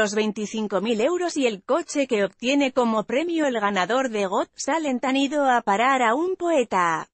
Los 25.000 euros y el coche que obtiene como premio el ganador de Got Talent han ido a parar a un poeta.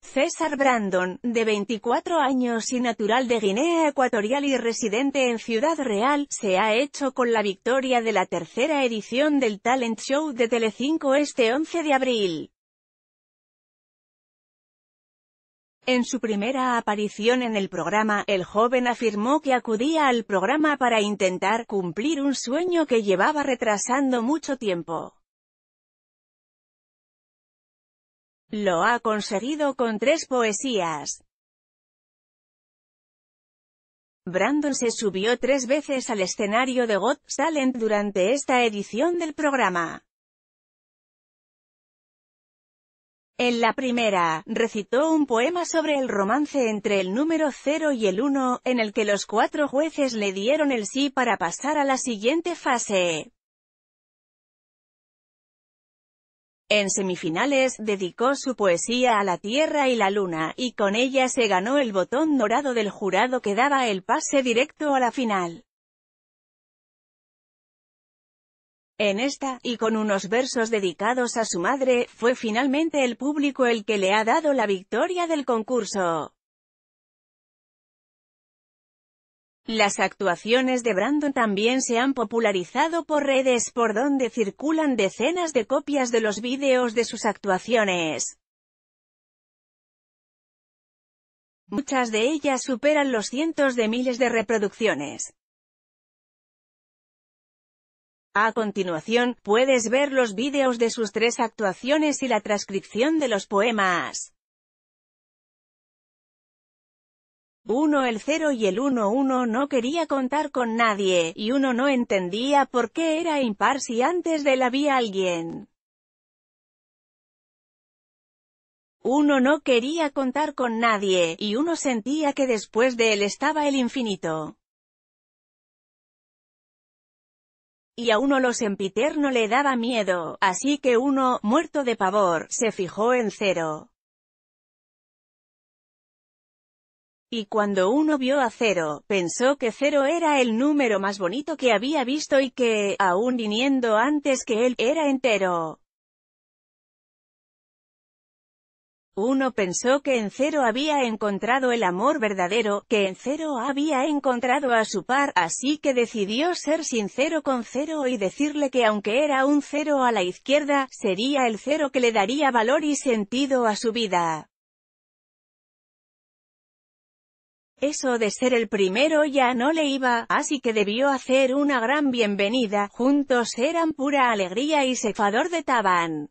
César Brandon, de 24 años y natural de Guinea Ecuatorial y residente en Ciudad Real, se ha hecho con la victoria de la tercera edición del Talent Show de Telecinco este 11 de abril. En su primera aparición en el programa, el joven afirmó que acudía al programa para intentar cumplir un sueño que llevaba retrasando mucho tiempo. Lo ha conseguido con tres poesías. Brandon se subió tres veces al escenario de Got Talent durante esta edición del programa. En la primera, recitó un poema sobre el romance entre el número 0 y el 1, en el que los cuatro jueces le dieron el sí para pasar a la siguiente fase. En semifinales, dedicó su poesía a la Tierra y la Luna, y con ella se ganó el botón dorado del jurado que daba el pase directo a la final. En esta, y con unos versos dedicados a su madre, fue finalmente el público el que le ha dado la victoria del concurso. Las actuaciones de Brandon también se han popularizado por redes por donde circulan decenas de copias de los vídeos de sus actuaciones. Muchas de ellas superan los cientos de miles de reproducciones. A continuación, puedes ver los vídeos de sus tres actuaciones y la transcripción de los poemas. 1 el 0 y el 1-1 no quería contar con nadie, y uno no entendía por qué era impar si antes de él había alguien. Uno no quería contar con nadie, y uno sentía que después de él estaba el infinito. y a uno los sempiterno le daba miedo, así que uno, muerto de pavor, se fijó en Cero. Y cuando uno vio a Cero, pensó que Cero era el número más bonito que había visto y que, aún viniendo antes que él, era entero. Uno pensó que en Cero había encontrado el amor verdadero, que en Cero había encontrado a su par, así que decidió ser sincero con Cero y decirle que aunque era un cero a la izquierda, sería el cero que le daría valor y sentido a su vida. Eso de ser el primero ya no le iba, así que debió hacer una gran bienvenida, juntos eran pura alegría y cefador de Tabán.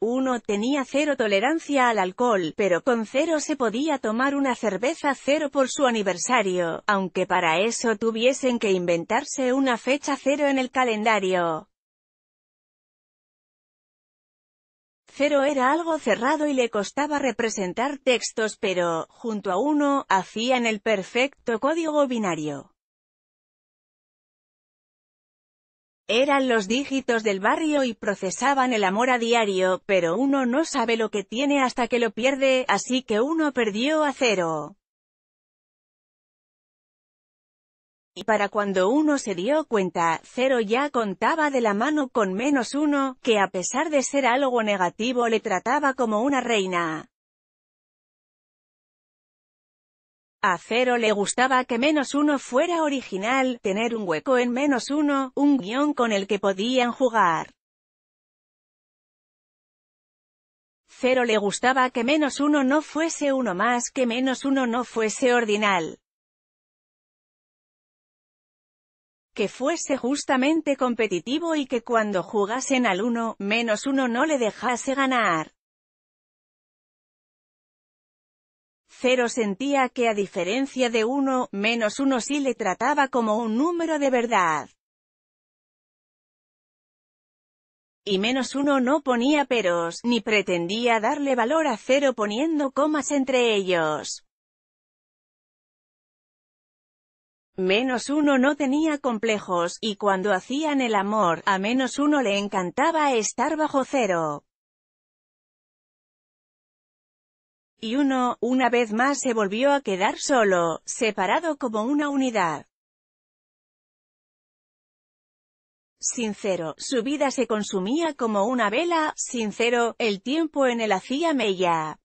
Uno Tenía cero tolerancia al alcohol, pero con cero se podía tomar una cerveza cero por su aniversario, aunque para eso tuviesen que inventarse una fecha cero en el calendario. Cero era algo cerrado y le costaba representar textos pero, junto a uno, hacían el perfecto código binario. Eran los dígitos del barrio y procesaban el amor a diario, pero uno no sabe lo que tiene hasta que lo pierde, así que uno perdió a cero. Y para cuando uno se dio cuenta, cero ya contaba de la mano con menos uno, que a pesar de ser algo negativo le trataba como una reina. A Cero le gustaba que menos uno fuera original, tener un hueco en menos uno, un guión con el que podían jugar. Cero le gustaba que menos uno no fuese uno más, que menos uno no fuese ordinal. Que fuese justamente competitivo y que cuando jugasen al uno, menos uno no le dejase ganar. Cero sentía que a diferencia de uno, menos uno sí le trataba como un número de verdad. Y menos uno no ponía peros, ni pretendía darle valor a cero poniendo comas entre ellos. Menos uno no tenía complejos, y cuando hacían el amor, a menos uno le encantaba estar bajo cero. y uno, una vez más se volvió a quedar solo, separado como una unidad. Sincero, su vida se consumía como una vela, sincero, el tiempo en el hacía mella.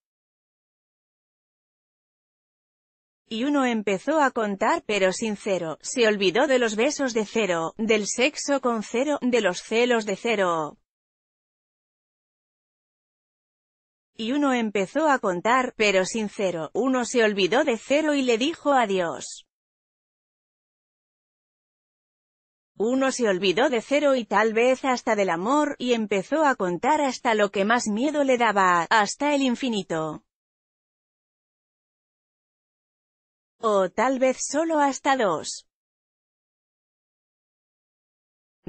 y uno empezó a contar pero sincero, se olvidó de los besos de cero, del sexo con cero, de los celos de cero. y uno empezó a contar, pero sin cero, uno se olvidó de cero y le dijo adiós. Uno se olvidó de cero y tal vez hasta del amor, y empezó a contar hasta lo que más miedo le daba, hasta el infinito. O tal vez solo hasta dos.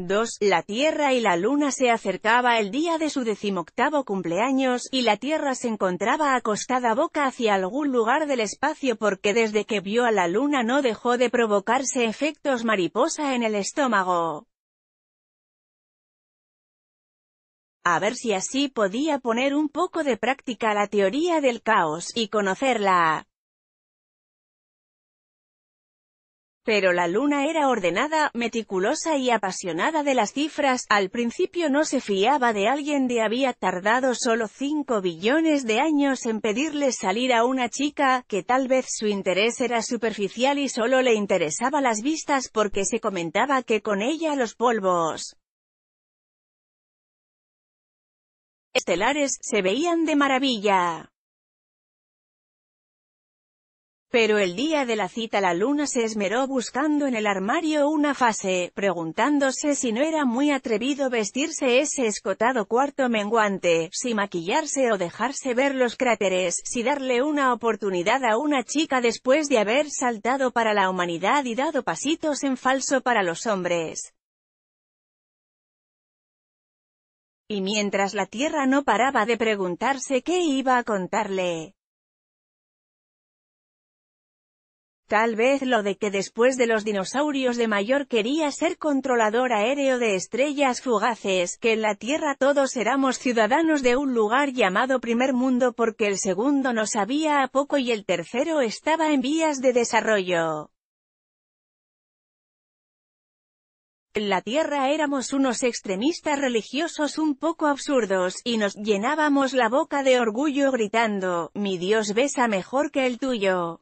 2. La Tierra y la Luna se acercaba el día de su decimoctavo cumpleaños, y la Tierra se encontraba acostada boca hacia algún lugar del espacio porque desde que vio a la Luna no dejó de provocarse efectos mariposa en el estómago. A ver si así podía poner un poco de práctica la teoría del caos, y conocerla. Pero la luna era ordenada, meticulosa y apasionada de las cifras, al principio no se fiaba de alguien de había tardado solo 5 billones de años en pedirle salir a una chica, que tal vez su interés era superficial y solo le interesaba las vistas porque se comentaba que con ella los polvos estelares se veían de maravilla. Pero el día de la cita la luna se esmeró buscando en el armario una fase, preguntándose si no era muy atrevido vestirse ese escotado cuarto menguante, si maquillarse o dejarse ver los cráteres, si darle una oportunidad a una chica después de haber saltado para la humanidad y dado pasitos en falso para los hombres. Y mientras la Tierra no paraba de preguntarse qué iba a contarle, Tal vez lo de que después de los dinosaurios de mayor quería ser controlador aéreo de estrellas fugaces, que en la Tierra todos éramos ciudadanos de un lugar llamado primer mundo porque el segundo nos sabía a poco y el tercero estaba en vías de desarrollo. En la Tierra éramos unos extremistas religiosos un poco absurdos, y nos llenábamos la boca de orgullo gritando, mi Dios besa mejor que el tuyo.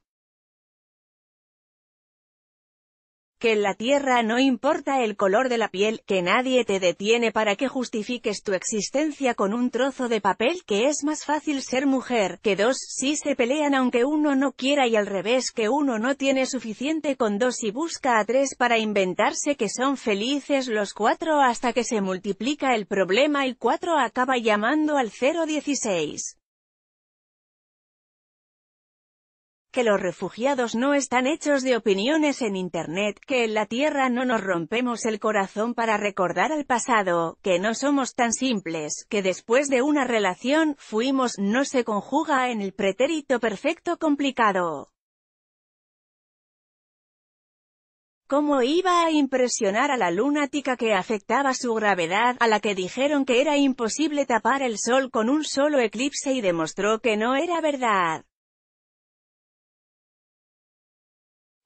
que en la tierra no importa el color de la piel, que nadie te detiene para que justifiques tu existencia con un trozo de papel, que es más fácil ser mujer, que dos, si se pelean aunque uno no quiera y al revés que uno no tiene suficiente con dos y busca a tres para inventarse que son felices los cuatro hasta que se multiplica el problema y cuatro acaba llamando al 016. que los refugiados no están hechos de opiniones en Internet, que en la Tierra no nos rompemos el corazón para recordar al pasado, que no somos tan simples, que después de una relación, fuimos, no se conjuga en el pretérito perfecto complicado. cómo iba a impresionar a la lunática que afectaba su gravedad, a la que dijeron que era imposible tapar el sol con un solo eclipse y demostró que no era verdad.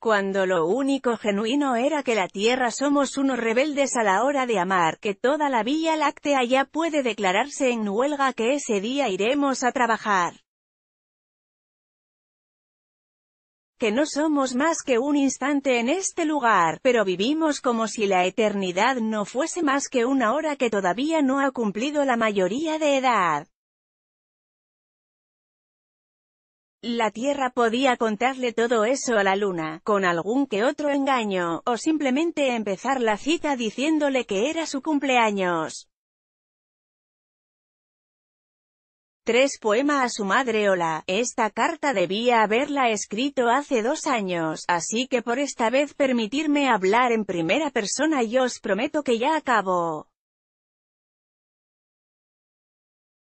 cuando lo único genuino era que la Tierra somos unos rebeldes a la hora de amar, que toda la Vía Láctea ya puede declararse en huelga que ese día iremos a trabajar. Que no somos más que un instante en este lugar, pero vivimos como si la eternidad no fuese más que una hora que todavía no ha cumplido la mayoría de edad. La Tierra podía contarle todo eso a la Luna, con algún que otro engaño, o simplemente empezar la cita diciéndole que era su cumpleaños. Tres Poema a su madre Hola, esta carta debía haberla escrito hace dos años, así que por esta vez permitirme hablar en primera persona y os prometo que ya acabo.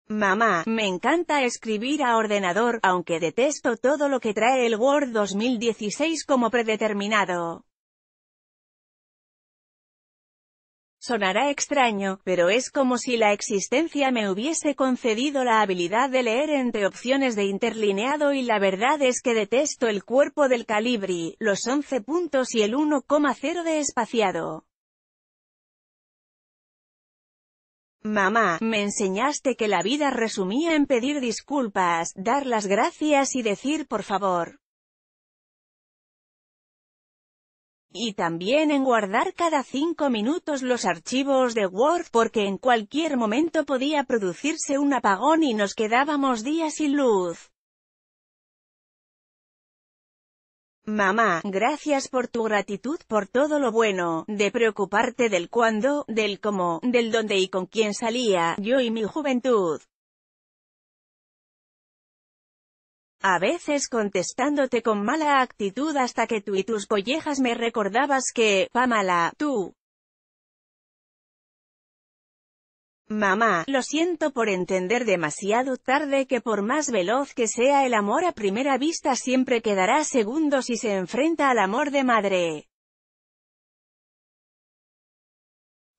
Mamá, me encanta escribir a ordenador, aunque detesto todo lo que trae el Word 2016 como predeterminado. Sonará extraño, pero es como si la existencia me hubiese concedido la habilidad de leer entre opciones de interlineado y la verdad es que detesto el cuerpo del calibri, los 11 puntos y el 1,0 de espaciado. Mamá, me enseñaste que la vida resumía en pedir disculpas, dar las gracias y decir por favor. y también en guardar cada cinco minutos los archivos de Word porque en cualquier momento podía producirse un apagón y nos quedábamos días sin luz. Mamá, gracias por tu gratitud por todo lo bueno, de preocuparte del cuándo, del cómo, del dónde y con quién salía, yo y mi juventud. A veces contestándote con mala actitud hasta que tú y tus collejas me recordabas que, Pamala, tú, Mamá, lo siento por entender demasiado tarde que por más veloz que sea el amor a primera vista siempre quedará segundo si se enfrenta al amor de madre.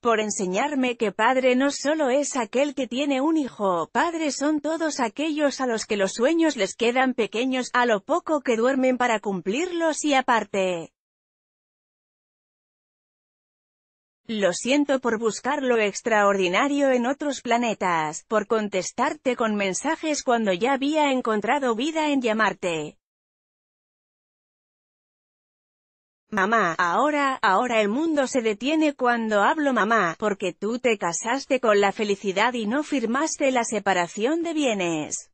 Por enseñarme que padre no solo es aquel que tiene un hijo, padres son todos aquellos a los que los sueños les quedan pequeños, a lo poco que duermen para cumplirlos y aparte. Lo siento por buscar lo extraordinario en otros planetas, por contestarte con mensajes cuando ya había encontrado vida en llamarte. Mamá, ahora, ahora el mundo se detiene cuando hablo mamá, porque tú te casaste con la felicidad y no firmaste la separación de bienes.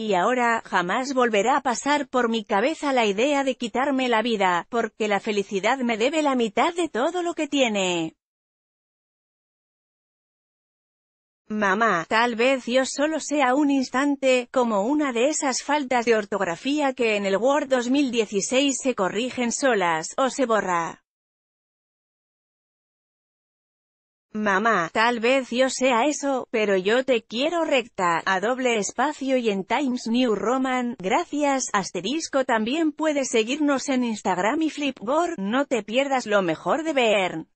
Y ahora, jamás volverá a pasar por mi cabeza la idea de quitarme la vida, porque la felicidad me debe la mitad de todo lo que tiene. Mamá, tal vez yo solo sea un instante, como una de esas faltas de ortografía que en el Word 2016 se corrigen solas, o se borra. Mamá, tal vez yo sea eso, pero yo te quiero recta, a doble espacio y en Times New Roman, gracias, asterisco también puedes seguirnos en Instagram y Flipboard, no te pierdas lo mejor de ver.